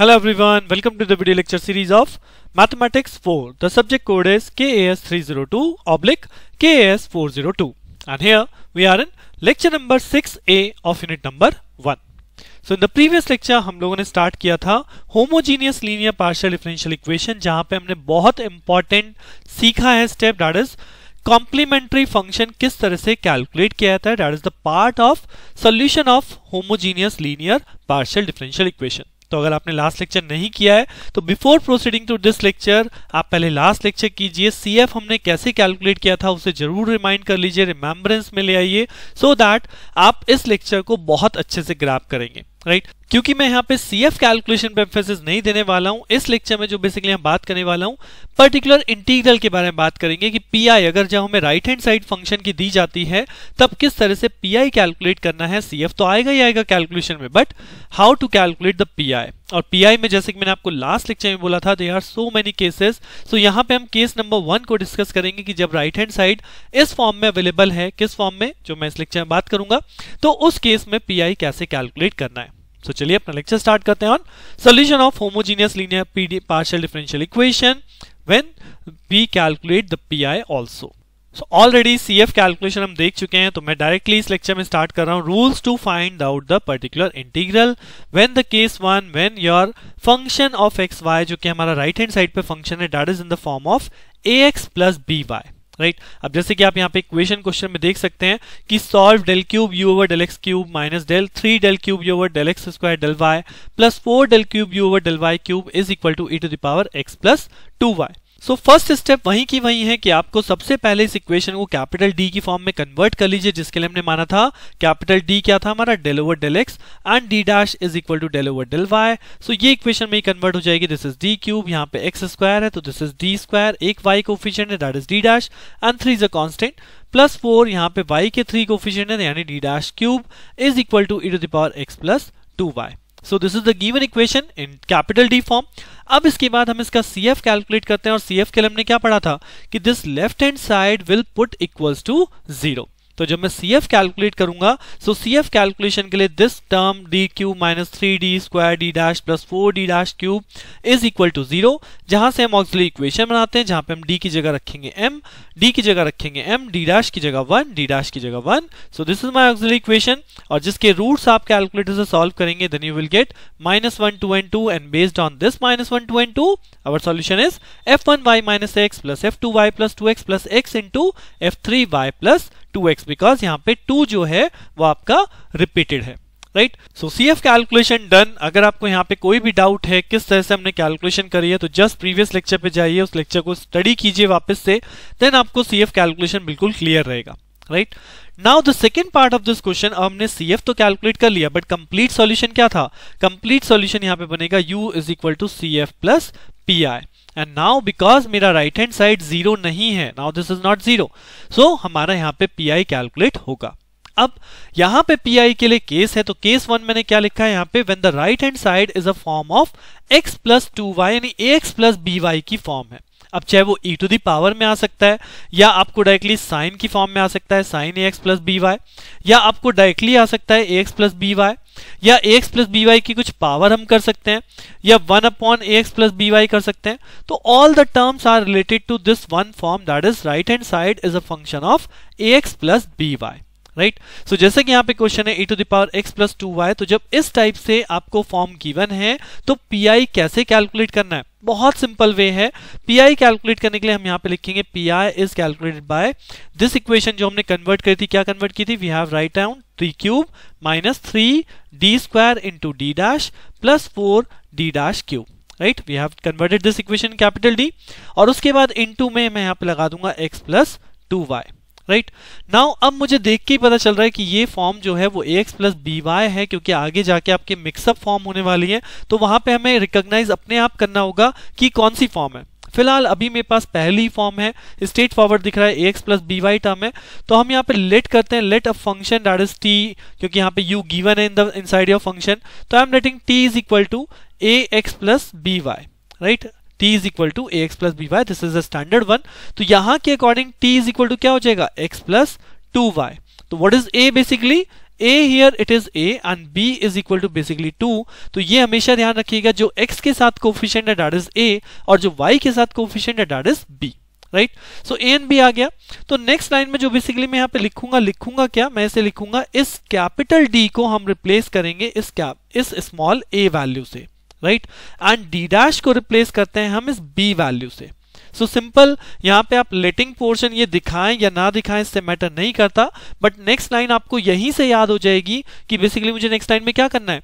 Hello everyone, welcome to the video lecture series of Mathematics 4. The subject code is KAS oblique KAS and here we are in lecture number 6A of unit number 1. So in the previous lecture हम लोगों ने start किया था homogeneous linear partial differential equation जहां पे हमने बहुत important सीखा है step that is complementary function किस तरह से कैलकुलेट किया जाता है that is the part of solution of homogeneous linear partial differential equation तो अगर आपने लास्ट लेक्चर नहीं किया है तो before proceeding to this lecture आप पहले लास्ट लेक्चर कीजिए सी एफ हमने कैसे कैलकुलेट किया था उसे जरूर रिमाइंड कर लीजिए रिमेम्बरेंस में ले आइए सो so दैट आप इस लेक्चर को बहुत अच्छे से ग्राफ करेंगे राइट right? क्योंकि मैं यहाँ पे सी एफ कैलकुलेशन पे एम्फेसिस नहीं देने वाला हूँ इस लेक्चर में जो बेसिकली हम बात करने वाला हूँ पर्टिकुलर इंटीग्रल के बारे में बात करेंगे कि पी आई अगर जब हमें राइट हैंड साइड फंक्शन की दी जाती है तब किस तरह से पी आई कैलकुलेट करना है सी एफ तो आएगा ही आएगा कैलकुलेशन में but how to calculate the P I और पी आई में जैसे कि मैंने आपको लास्ट लेक्चर में बोला था they are so many cases so यहाँ पे हम केस नंबर वन को डिस्कस करेंगे कि जब राइट हैंड साइड इस फॉर्म में अवेलेबल है किस फॉर्म में जो मैं इस लेक्चर में बात करूंगा तो उस केस में पी आई कैसे कैलकुलेट करना है सो चलिए अपना लेक्चर स्टार्ट करते हैं on solution of homogeneous linear partial differential equation when we calculate the P I also so already C F calculation हम देख चुके हैं तो मैं डायरेक्टली इस लेक्चर में स्टार्ट कर रहा हूँ rules to find out the particular integral when the case one when your function of x y जो कि हमारा राइट हैंड साइड पे फंक्शन है that is in the form of a x plus b y right अब जैसे कि आप यहाँ पे इक्वेशन क्वेश्चन में देख सकते हैं कि solve del cube u over del x cube minus del three del cube u over del x square del y plus four del cube u over del y cube is equal to e to the power x plus two y so first step वही की वही है कि आपको सबसे पहले इस equation को कैपिटल डी की फॉर्म में कन्वर्ट कर लीजिए जिसके लिए हमने माना था कैपिटल डी क्या था हमारा del over del x and D dash is equal to del over del y so ये इक्वेशन में ही कन्वर्ट हो जाएगी दिस इज डी क्यूब यहाँ पे एक्स स्क्वायर है तो दिस इज डी स्क्वायर एक वाई को ऑफिशियन है that is D dash and three is a constant plus four यहाँ पे वाई के थ्री कोफिशियंट है यानी D dash cube is equal to e to the power x plus two y so this is the given equation in capital D form अब इसके बाद हम इसका सी एफ कैलकुलेट करते हैं और सी एफ के लिए हमने क्या पढ़ा था कि this left hand side will put equals to zero तो जब मैं सी एफ कैलकुलेट करूंगा सो सी एफ कैलकुलेशन के लिए this term D cube minus three D square D dash plus four D dash cube is equal to zero जहां से हम auxiliary equation बनाते हैं जहां पे हम डी की जगह रखेंगे एम डी की जगह रखेंगे एम डी डैश की जगह वन डी डैश की जगह one so this is my auxiliary equation और जिसके रूट्स आप कैलकुलेटर से सॉल्व करेंगे then you will get minus one two and two and based on this minus one two and two our solution is f one y minus x plus f two y plus two x plus x into f three y plus two x because यहाँ पे two जो है वो आपका repeated है right so C F calculation done अगर आपको यहाँ पे कोई भी डाउट है किस तरह से हमने कैलकुलेशन करी है तो जस्ट प्रीवियस लेक्चर पे जाइए उस लेक्चर को स्टडी कीजिए वापस से देन आपको सी एफ कैलकुलेशन बिल्कुल क्लियर रहेगा right now the second part of this question हमने सी एफ तो कैलकुलेट कर लिया बट कंप्लीट सोल्यूशन क्या था कंप्लीट सोल्यूशन यहाँ पे बनेगा u is equal to C F plus P I and now because मेरा राइट हैंड साइड जीरो नहीं है now this is not zero so हमारा यहाँ पे पी आई कैलकुलेट होगा अब यहां पे पीआई के लिए केस है तो केस वन मैंने क्या लिखा है यहां पे when the right hand side is a form of x plus two y यानी एक्स प्लस बी वाई की फॉर्म है अब चाहे वो ई टू दी पावर में आ सकता है या आपको डायरेक्टली साइन की फॉर्म में आ सकता है sine a x plus b y या आपको डायरेक्टली आ सकता है a x plus b y या a x plus b y की कुछ पावर हम कर सकते हैं या one upon a x plus b y कर सकते हैं तो all the terms are related to this one form that is right hand side is a function of a x plus b y right right? So so, जैसे कि यहाँ पे question है e to the power x plus two y तो जब इस type से आपको फॉर्म गिवन है तो पी आई कैसे कैलकुलेट करना है बहुत सिंपल वे है पी आई कैलकुलेट करने के लिए हम यहाँ पे लिखेंगे P I is calculated by this equation जो हमने कन्वर्ट करी थी क्या कन्वर्ट की थी we have write down three cube minus three D square into D dash plus four D dash cube right we have converted this equation capital D और उसके बाद इंटू में मैं यहाँ पे लगा दूंगा x plus two y right now अब मुझे देख के ही पता चल रहा है कि ये फॉर्म जो है वो a x plus b y है क्योंकि आगे जाके आपके मिक्सअप फॉर्म होने वाली है तो वहां पे हमें रिकॉग्नाइज अपने आप करना होगा कि कौन सी फॉर्म है फिलहाल अभी मेरे पास पहली फॉर्म है स्ट्रेट फॉरवर्ड दिख रहा है a x plus b y term है तो हम यहाँ पे लेट करते हैं let a function that is t क्योंकि यहाँ पे यू गिवन है in the inside your function तो I am letting t is equal to a x plus b y right t is equal to a x plus b y this is a standard one तो यहाँ के according t is equal to क्या हो जाएगा x plus two y तो what is a basically a here it is a and b is equal to basically 2 तो ये हमेशा ध्यान रखिएगा जो x के साथ कोफिशियंट है डैट इज a और जो y के साथ कोफिशियंट है that is b right so a and b आ गया तो नेक्स्ट लाइन में जो बेसिकली मैं यहाँ पे लिखूंगा लिखूंगा क्या मैं इसे लिखूंगा इस कैपिटल डी को हम रिप्लेस करेंगे इस कैप इस स्मॉल ए वैल्यू से राइट एंड डी डैश को रिप्लेस करते हैं हम इस बी वैल्यू से सो so सिंपल यहाँ पे आप लेटिंग पोर्शन ये दिखाएं या ना दिखाएं इससे मैटर नहीं करता बट नेक्स्ट लाइन आपको यहीं से याद हो जाएगी कि बेसिकली मुझे नेक्स्ट लाइन में क्या करना है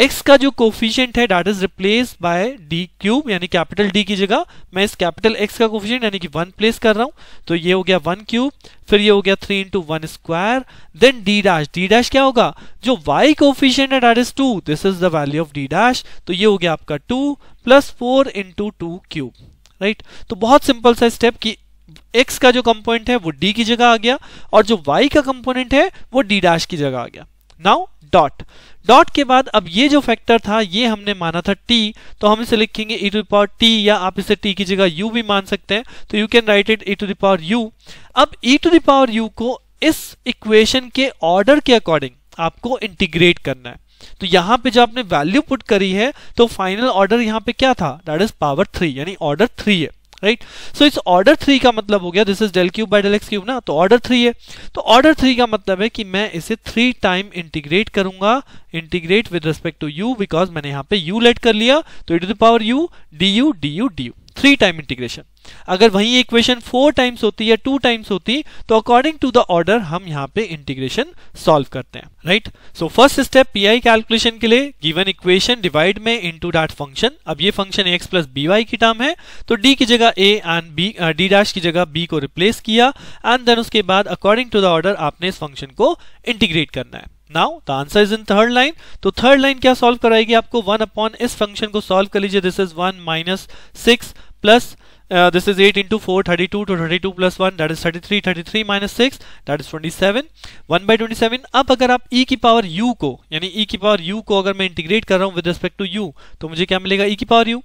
एक्स का जो कोफिशियंट है that is replace by D cube यानी कैपिटल डी की जगह मैं इस कैपिटल एक्स का कोफिशियंट यानी कि वन प्लेस कर रहा हूं तो ये हो गया वन क्यूब फिर ये हो गया three into one square then D dash D dash क्या होगा जो वाई कोफिशियंट है that is two this is the value of D dash तो ये हो गया आपका two plus four into two cube right तो बहुत सिंपल सा स्टेप कि x का जो कंपोनेंट है वो d की जगह आ गया और जो y का कंपोनेंट है वो d डैश की जगह आ गया नाउ डॉट डॉट के बाद अब ये जो फैक्टर था ये हमने माना था टी तो हम इसे लिखेंगे ई टू दावर टी या आप इसे टी की जगह यू भी मान सकते हैं तो you can write it e to the power u अब ई टू दावर यू को इस इक्वेशन के ऑर्डर के अकॉर्डिंग आपको इंटीग्रेट करना है तो यहाँ पे जो आपने वैल्यू पुट करी है तो फाइनल ऑर्डर यहाँ पे क्या था दैट इज पावर थ्री यानी ऑर्डर थ्री है राइट सो इस ऑर्डर थ्री का मतलब हो गया this is del cube by del x cube ना तो ऑर्डर थ्री है तो ऑर्डर थ्री का मतलब है कि मैं इसे थ्री टाइम इंटीग्रेट करूंगा integrate with respect to u because मैंने यहाँ पे यू लेट कर लिया तो it is the power u d u d u d u three time integration अगर वही इक्वेशन फोर टाइम्स होती या टू टाइम्स होती तो अकॉर्डिंग टू द ऑर्डर हम यहाँ पे इंटीग्रेशन सॉल्व करते हैं right so first step P I calculation के लिए गिवन इक्वेशन डिवाइड में इनटू डैट फंक्शन अब ये function x plus b y की टर्म है तो डी की जगह a and b D dash की जगह बी को रिप्लेस किया एंड देन उसके बाद अकॉर्डिंग टू द ऑर्डर आपने इस फंक्शन को इंटीग्रेट करना है now the answer is in third line तो थर्ड लाइन क्या सॉल्व कराएगी आपको वन अपॉन इस फंक्शन को सॉल्व कर लीजिए this is one minus six plus uh, this is 8 into 4 32 to 32 plus 1 that is 33 33 minus 6 that is 27 1 by 27 अब अगर आप e की पावर u को यानी e की पावर u को अगर मैं इंटीग्रेट कर रहा हूँ विद रिस्पेक्ट टू u तो मुझे क्या मिलेगा e की पावर u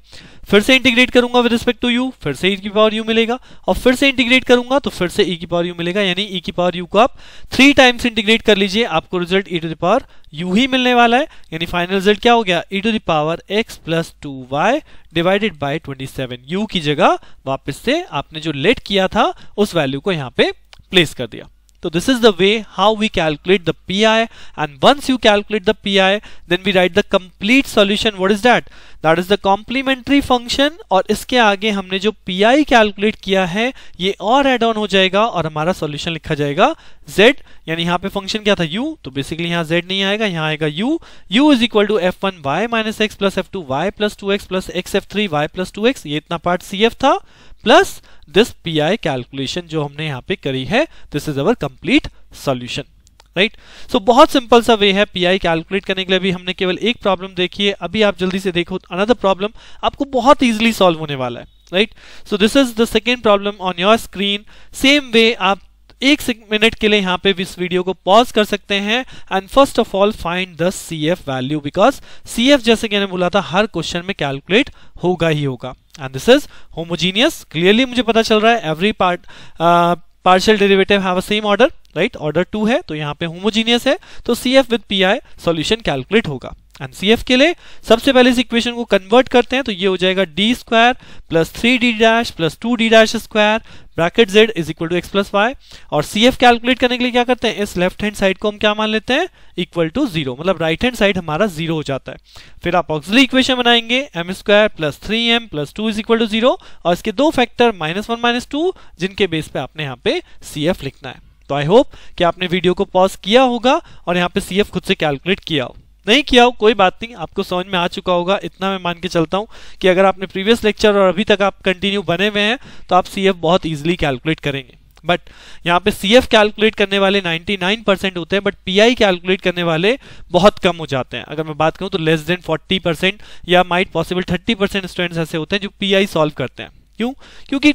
फिर से इंटीग्रेट करूंगा विद रिस्पेक्ट टू u फिर से e की पावर u मिलेगा और फिर से इंटीग्रेट करूंगा तो फिर से e की पावर u मिलेगा यानी e की पावर u को आप थ्री टाइम्स इंटीग्रेट कर लीजिए आपको result e to the power u ही मिलने वाला है यानी फाइनल रिजल्ट क्या हो गया e to the power x plus two y divided by twenty seven u की जगह वापस से आपने जो लेट किया था उस वैल्यू को यहाँ पे प्लेस कर दिया So this is the way how we calculate the PI and once you calculate the PI then we write the complete solution. What is that? That is the complementary function और इसके आगे हमने जो PI calculate किया है ये और add on हो जाएगा और हमारा solution लिखा जाएगा Z यानी यहाँ पे function क्या था U तो basically यहाँ Z नहीं आएगा यहाँ आएगा U U is equal to F1 Y minus X plus F2 Y plus 2X plus x f3 Y plus 2X ये इतना part CF था plus this P I calculation जो हमने यहाँ पे करी है this is our complete solution right so बहुत सिंपल सा वे है पीआई कैलकुलेट करने के लिए अभी हमने केवल एक प्रॉब्लम देखी है अभी आप जल्दी से देखो अनदर प्रॉब्लम आपको बहुत ईजिली सॉल्व होने वाला है right so this is the second problem on your screen same way आप एक मिनट के लिए यहाँ पे इस वीडियो को पॉज कर सकते हैं and first of all find the C F value because C F जैसे कि मैंने बोला था हर क्वेश्चन में कैलकुलेट होगा ही होगा and this is homogeneous clearly मुझे पता चल रहा है every part partial derivative have a same order right order two है तो यहाँ पे होमोजीनियस है तो C F with P I solution calculate होगा एंड सी एफ के लिए सबसे पहले इस इक्वेशन को कन्वर्ट करते हैं तो ये हो जाएगा D square plus three D dash plus two D dash square bracket z is equal to x plus y और सी एफ कैलकुलेट करने के लिए क्या करते हैं इस लेफ्ट हैंड साइड को हम क्या मान लेते हैं इक्वल टू जीरो मतलब राइट हैंड साइड हमारा जीरो हो जाता है फिर आप ऑक्सिली इक्वेशन बनाएंगे m square plus three m plus two is equal to zero और इसके दो factor minus one minus two जिनके बेस पे आपने यहाँ पे सी एफ लिखना है तो आई होप कि आपने वीडियो को पॉज किया होगा और यहाँ पे सी एफ खुद से कैलकुलेट किया होगा नहीं किया हो कोई बात नहीं आपको समझ में आ चुका होगा इतना मैं मान के चलता हूँ कि अगर आपने प्रीवियस लेक्चर और अभी तक आप कंटिन्यू बने हुए हैं तो आप सी बहुत ईजिली कैलकुलेट करेंगे बट यहाँ पे सी कैलकुलेट करने वाले 99 परसेंट होते हैं बट पी कैलकुलेट करने वाले बहुत कम हो जाते हैं अगर मैं बात करूँ तो लेस देन 40 परसेंट या माइट पॉसिबल 30 परसेंट स्टूडेंट्स ऐसे होते हैं जो पी सॉल्व करते हैं क्यों क्योंकि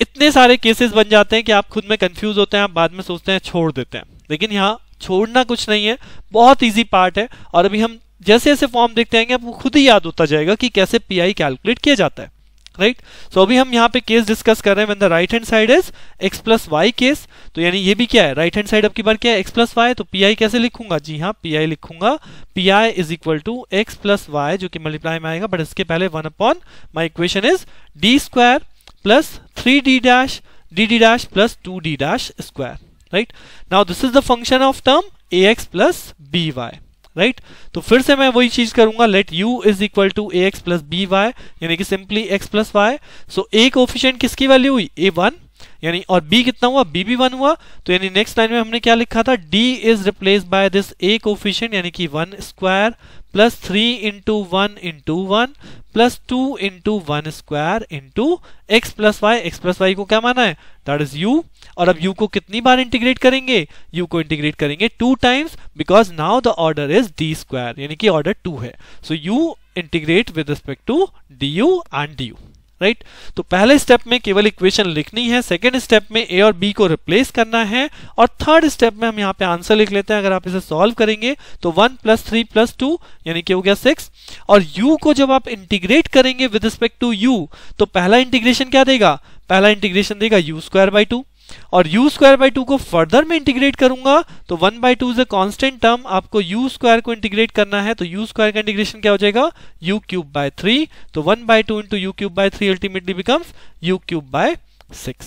इतने सारे केसेस बन जाते हैं कि आप खुद में कंफ्यूज होते हैं आप बाद में सोचते हैं छोड़ देते हैं लेकिन यहाँ छोड़ना कुछ नहीं है बहुत ईजी पार्ट है और अभी हम जैसे जैसे फॉर्म देखते आएंगे आपको खुद ही याद होता जाएगा कि कैसे पीआई कैलकुलेट किया जाता है राइट right? सो so, अभी हम यहाँ पे केस डिस्कस कर रहे हैं right hand side is x plus y case तो यानी ये भी क्या है राइट हैंड साइड अब की बार क्या है एक्स प्लस वाई तो पी आई कैसे लिखूंगा जी हाँ पी आई लिखूंगा P I is equal to x plus y जो कि मल्टीप्लाई में आएगा बट इसके पहले one upon my equation is D square plus three D dash D D dash plus two D dash square right now this is the function of term a x plus b y right तो फिर से मैं वही चीज करूंगा let u is equal to a x plus b y यानी कि simply x plus y so a coefficient किसकी वैल्यू हुई ए वन यानी और b कितना हुआ b भी वन हुआ तो यानी नेक्स्ट लाइन में हमने क्या लिखा था d is replace by this a coefficient यानी कि one square plus three into one into one plus two into one square into x plus y x plus y को क्या माना है दैट इज यू और अब यू को कितनी बार इंटीग्रेट करेंगे यू को इंटीग्रेट करेंगे two times because now the order is D square यानी कि ऑर्डर टू है so u integrate with respect to d u and d u right right? तो पहले स्टेप में केवल इक्वेशन लिखनी है सेकेंड स्टेप में ए और बी को रिप्लेस करना है और थर्ड स्टेप में हम यहाँ पे आंसर लिख लेते हैं अगर आप इसे सॉल्व करेंगे तो one plus three plus two यानी कि हो गया सिक्स और यू को जब आप इंटीग्रेट करेंगे विद रिस्पेक्ट टू यू तो पहला इंटीग्रेशन क्या देगा पहला इंटीग्रेशन देगा यू स्क्वायर बाई टू और यू स्क्वायर बाई टू को फर्दर में इंटीग्रेट करूंगा तो one by two is a constant term आपको यू स्क्वायर को इंटीग्रेट करना है तो यू स्क्वायर का इंटीग्रेशन क्या हो जाएगा यू क्यूब बाय थ्री तो one by two into u cube by three ultimately becomes u cube by six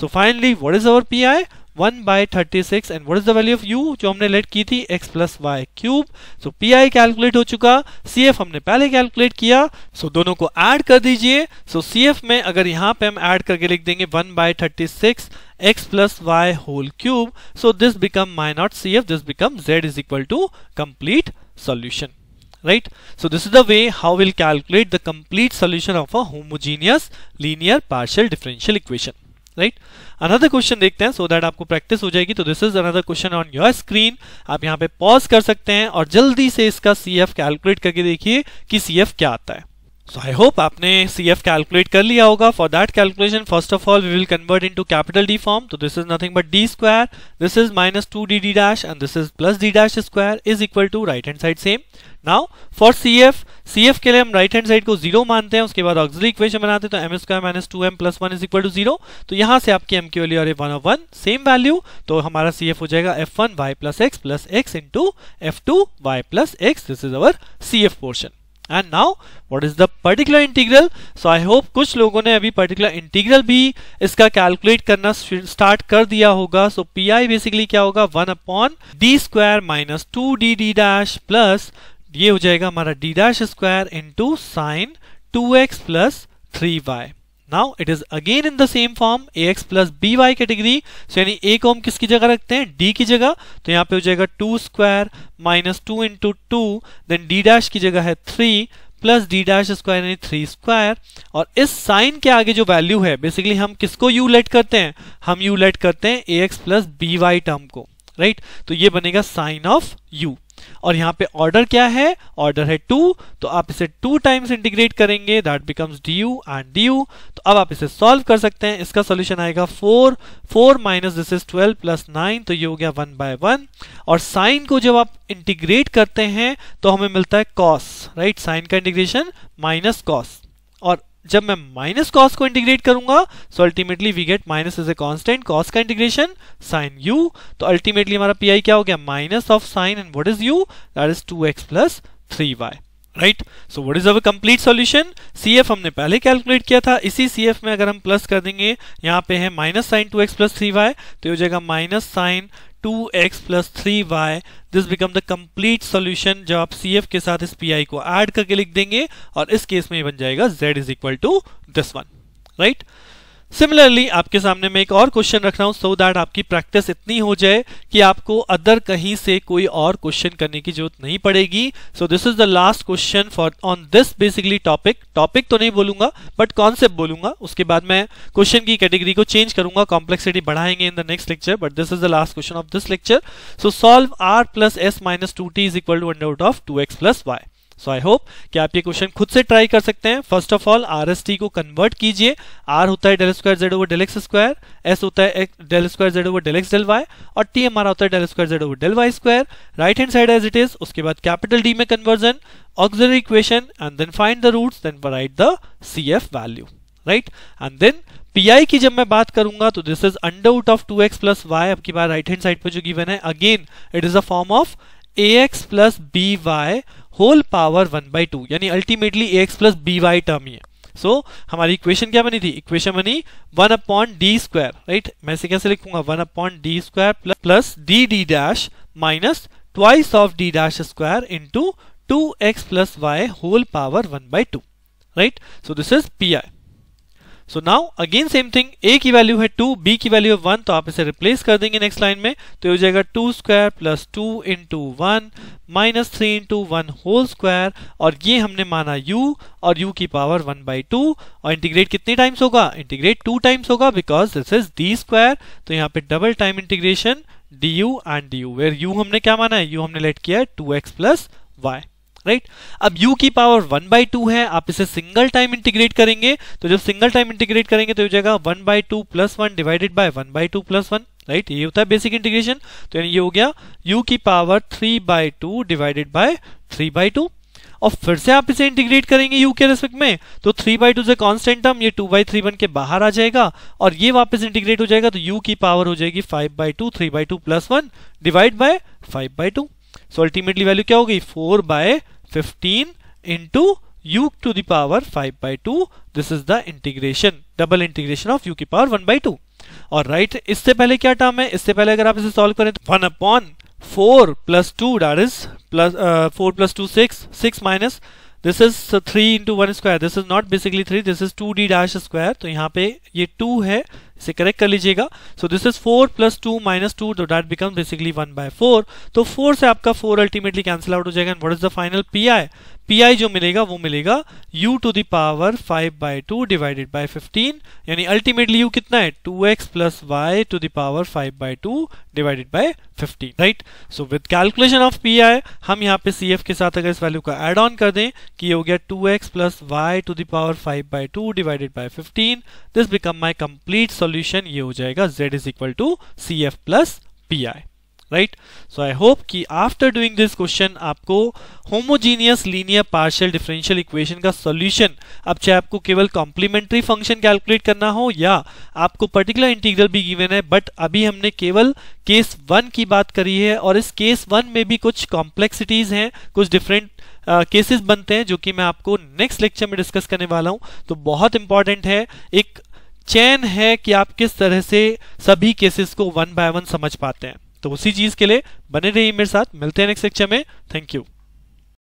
so finally finally is our P I one by thirty six and what is the value of u जो हमने let की थी x plus y cube so P I calculate हो चुका C F हमने पहले calculate किया सो so दोनों को एड कर दीजिए सो सी एफ में अगर यहाँ पे हम एड करके लिख देंगे one by thirty six x plus y whole cube so this become my not C F this become z is equal to complete solution right so this is the way how will calculate the complete solution of a homogeneous linear partial differential equation right another question देखते हैं so so that आपको practice हो जाएगी तो this is another question on your screen आप यहाँ पे pause कर सकते हैं और जल्दी से इसका सी एफ कैलकुलेट करके देखिए कि सी एफ क्या आता है सो आई होप आपने सी एफ कैलकुलेट कर लिया होगा for that calculation first of all we will convert into capital D form तो this is nothing but D square this is minus two D D dash and this is plus D dash square is equal to right hand side same now for C F C F के लिए हम right hand side को zero मानते हैं उसके बाद auxiliary equation बनाते हैं तो M square minus two m plus one is equal to zero तो यहाँ से आपकी एम की वैल्यू और one of one same value तो हमारा सी एफ हो जाएगा f one y plus x plus x into f two y plus x this is our C F portion and now what is the particular integral so I hope कुछ लोगों ने अभी particular integral भी इसका calculate करना start कर दिया होगा सो पी आई बेसिकली क्या होगा one upon D square minus two D D dash plus ये हो जाएगा हमारा D dash square into sine two x plus three y now it is again in the same form a x plus b y category so यानी a को हम किसकी जगह रखते हैं डी की जगह तो यहाँ पे हो जाएगा two square minus two into two then D dash की जगह है three plus D dash square यानी थ्री स्क्वायर और इस साइन के आगे जो वैल्यू है बेसिकली हम किसको यू लेट करते हैं हम यू लेट करते हैं a x plus b y term को राइट right? तो ये बनेगा साइन ऑफ यू और यहाँ पे ऑर्डर क्या है ऑर्डर है टू तो आप इसे टू टाइम्स इंटीग्रेट करेंगे that becomes d u and d u तो अब आप इसे सॉल्व कर सकते हैं इसका सॉल्यूशन आएगा four four minus this is twelve plus nine तो ये हो गया वन बाय वन और साइन को जब आप इंटीग्रेट करते हैं तो हमें मिलता है कॉस राइट साइन का इंटीग्रेशन माइनस कॉस और जब मैं माइनस कॉस को इंटीग्रेट करूंगा so ultimately we get minus is a constant cos का इंटीग्रेशन साइन यू तो अल्टीमेटली हमारा पी आई क्या हो गया minus of sine and what is u that is two x plus three y right so what is our complete solution CF हमने पहले calculate किया था इसी सीएफ में अगर हम प्लस कर देंगे यहाँ पे है minus sine two x plus three y तो ये हो जाएगा minus sine two x plus three y this become the complete solution जब आप सी एफ के साथ इस पी आई को एड करके लिख देंगे और इस केस में ये बन जाएगा z is equal to this one right similarly आपके सामने मैं एक और क्वेश्चन रख रहा हूं सो so दैट आपकी प्रैक्टिस इतनी हो जाए कि आपको अदर कहीं से कोई और क्वेश्चन करने की जरूरत नहीं पड़ेगी so this is the last question for on this basically topic topic तो नहीं बोलूंगा बट कॉन्सेप्ट बोलूंगा उसके बाद मैं क्वेश्चन की कैटेगरी को चेंज करूंगा कॉम्प्लेक्सिटी बढ़ाएंगे in the next lecture but this is the last question of this lecture so solve r plus s minus two t is equal to under of two x plus y so I hope कि आप ये question खुद से try कर सकते हैं first of all r s t को convert कीजिए आर होता है del square z over del x square s होता है del square z over del x del y और टी हमारा होता है del square z over del y square right hand side as it is उसके बाद कैपिटल डी में conversion auxiliary equation and then find the roots then write the C F value right and then PI की जब मैं बात करूंगा तो this is under root of two x plus y आपकी बार राइट हैंड साइड पर जो गिवन है again it is a form of a x plus b y whole power one by two यानी ultimately x plus b y term ही है so so, हमारी equation क्या बनी थी इक्वेशन बनी one upon D square right मैं इसे कैसे लिखूंगा one upon D square plus D D dash minus twice of D dash square into two x plus y whole power one by two right so this is P I so now again same thing a की value है two b की value है one तो आप इसे replace कर देंगे next line में तो हो जाएगा two square plus two into one minus three into one whole square और ये हमने माना u और u की पावर वन बाई टू और इंटीग्रेट कितने टाइम्स होगा इंटीग्रेट टू टाइम्स होगा because this is D square तो यहाँ पे double time integration d u and d u where u हमने क्या माना है यू हमने लेट किया है two x plus y right अब u की पावर वन बाई टू है आप इसे सिंगल टाइम इंटीग्रेट करेंगे तो जब सिंगल टाइम इंटीग्रेट करेंगे तो हो जाएगा one by two plus one divided by one by two plus one right ये होता है बेसिक इंटीग्रेशन तो यानी ये हो गया u की power three by two divided by three by two और फिर से आप इसे इंटीग्रेट करेंगे यू के रेस्पेक्ट में तो थ्री बाई टू से कॉन्स्टेंट टर्म ये टू बाई थ्री बन के बाहर आ जाएगा और ये वापस इंटीग्रेट हो जाएगा तो यू की पावर हो जाएगी five by two three by two plus one divide by five by two so ultimately value क्या होगी four by 15 into u to the power 5 by 2 this is the integration double integration of u की power 1 by 2 और right right, इससे पहले क्या term है इससे पहले अगर आप इसे सॉल्व करें तो one upon four plus two that is plus four plus two six six minus this is three into one square this is not basically three this is two D dash square तो यहाँ पे ये to है इसे correct कर लीजिएगा so this is four plus two minus two तो that become basically one by four तो फोर से आपका फोर अल्टीमेटली कैंसिल आउट हो जाएगा and what is the final P I P जो मिलेगा वो मिलेगा u to the power five by two divided by fifteen यानी अल्टीमेटली u कितना है 2x x plus y to the power five by two divided by fifteen right so with calculation of P हम यहाँ पे सी के साथ अगर इस वैल्यू का एड ऑन कर दें कि ये हो गया 2x x plus y to the power five by two divided by fifteen this become my complete solution ये हो जाएगा z is equal to C F plus P I right so I hope कि आफ्टर डूइंग दिस क्वेश्चन आपको homogeneous linear partial differential equation का solution अब चाहे आपको केवल कॉम्प्लीमेंट्री फंक्शन कैलकुलेट करना हो या आपको पर्टिकुलर इंटीग्रल भी गिवन है बट अभी हमने केवल केस वन की बात करी है और इस केस वन में भी कुछ कॉम्प्लेक्सिटीज हैं कुछ डिफरेंट केसेस uh, बनते हैं जो कि मैं आपको नेक्स्ट लेक्चर में डिस्कस करने वाला हूं तो बहुत इंपॉर्टेंट है एक चैन है कि आप किस तरह से सभी केसेस को वन बाय वन समझ पाते हैं तो उसी चीज़ के लिए बने रहिए मेरे साथ मिलते हैं नेक्स्ट लेक्चर में थैंक यू